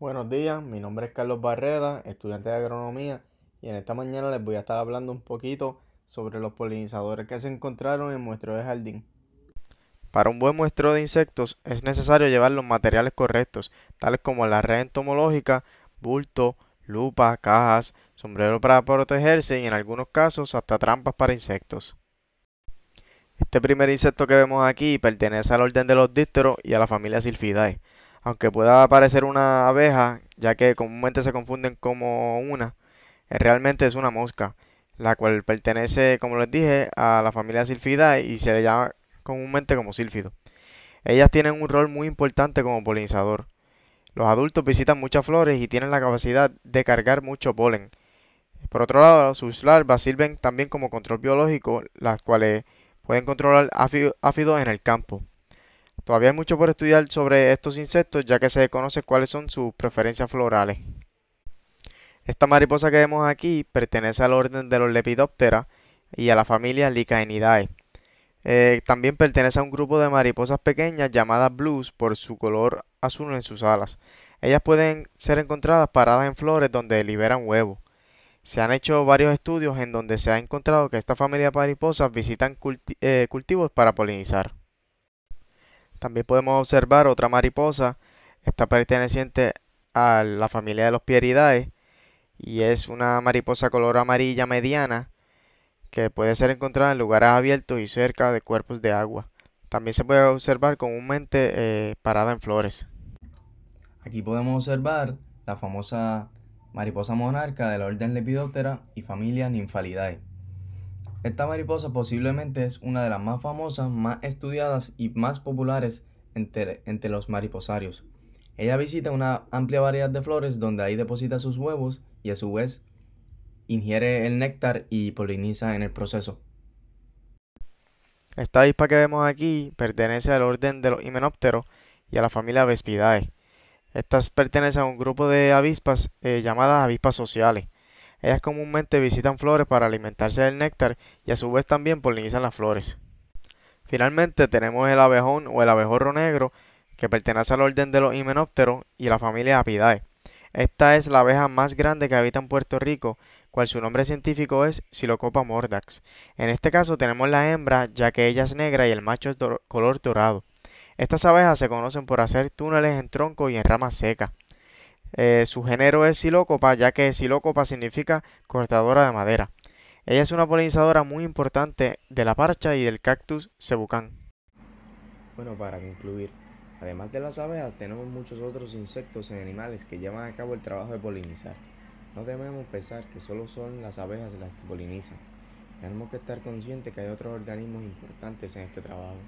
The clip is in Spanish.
Buenos días, mi nombre es Carlos Barreda, estudiante de agronomía, y en esta mañana les voy a estar hablando un poquito sobre los polinizadores que se encontraron en nuestro de jardín. Para un buen muestreo de insectos es necesario llevar los materiales correctos, tales como la red entomológica, bulto, lupa, cajas, sombrero para protegerse y en algunos casos hasta trampas para insectos. Este primer insecto que vemos aquí pertenece al orden de los dísteros y a la familia Silfidae aunque pueda parecer una abeja, ya que comúnmente se confunden como una, eh, realmente es una mosca, la cual pertenece, como les dije, a la familia Silfidae y se le llama comúnmente como sílfido. Ellas tienen un rol muy importante como polinizador. Los adultos visitan muchas flores y tienen la capacidad de cargar mucho polen. Por otro lado, sus larvas sirven también como control biológico, las cuales pueden controlar áfidos en el campo. Todavía hay mucho por estudiar sobre estos insectos ya que se conoce cuáles son sus preferencias florales. Esta mariposa que vemos aquí pertenece al orden de los Lepidoptera y a la familia Lycaenidae. Eh, también pertenece a un grupo de mariposas pequeñas llamadas blues por su color azul en sus alas. Ellas pueden ser encontradas paradas en flores donde liberan huevos. Se han hecho varios estudios en donde se ha encontrado que esta familia de mariposas visitan eh, cultivos para polinizar. También podemos observar otra mariposa, está perteneciente a la familia de los Pieridae y es una mariposa color amarilla mediana que puede ser encontrada en lugares abiertos y cerca de cuerpos de agua. También se puede observar comúnmente eh, parada en flores. Aquí podemos observar la famosa mariposa monarca de la orden Lepidoptera y familia Nymphalidae. Esta mariposa posiblemente es una de las más famosas, más estudiadas y más populares entre, los mariposarios. Ella visita una amplia variedad de flores donde ahí deposita sus huevos y a su vez ingiere el néctar y poliniza en el proceso. Esta avispa que vemos aquí pertenece al orden de los himenópteros y a la familia Vespidae. Estas pertenecen a un grupo de avispas eh, llamadas avispas sociales. Ellas comúnmente visitan flores para alimentarse del néctar y a su vez también polinizan las flores. Finalmente tenemos el abejón o el abejorro negro que pertenece al orden de los himenópteros y la familia Apidae. Esta es la abeja más grande que habita en Puerto Rico, cual su nombre científico es Silocopa mordax. En este caso tenemos la hembra, ya que ella es negra y el macho es color dorado. Estas abejas se conocen por hacer túneles en tronco y en ramas secas. Eh, su género es silócopa, ya que silócopa significa cortadora de madera. Ella es una polinizadora muy importante de la parcha y del cactus cebucán. Bueno, para concluir, además de las abejas, tenemos muchos otros insectos y animales que llevan a cabo el trabajo de polinizar. No debemos pensar que solo son las abejas las que polinizan. Tenemos que estar conscientes que hay otros organismos importantes en este trabajo.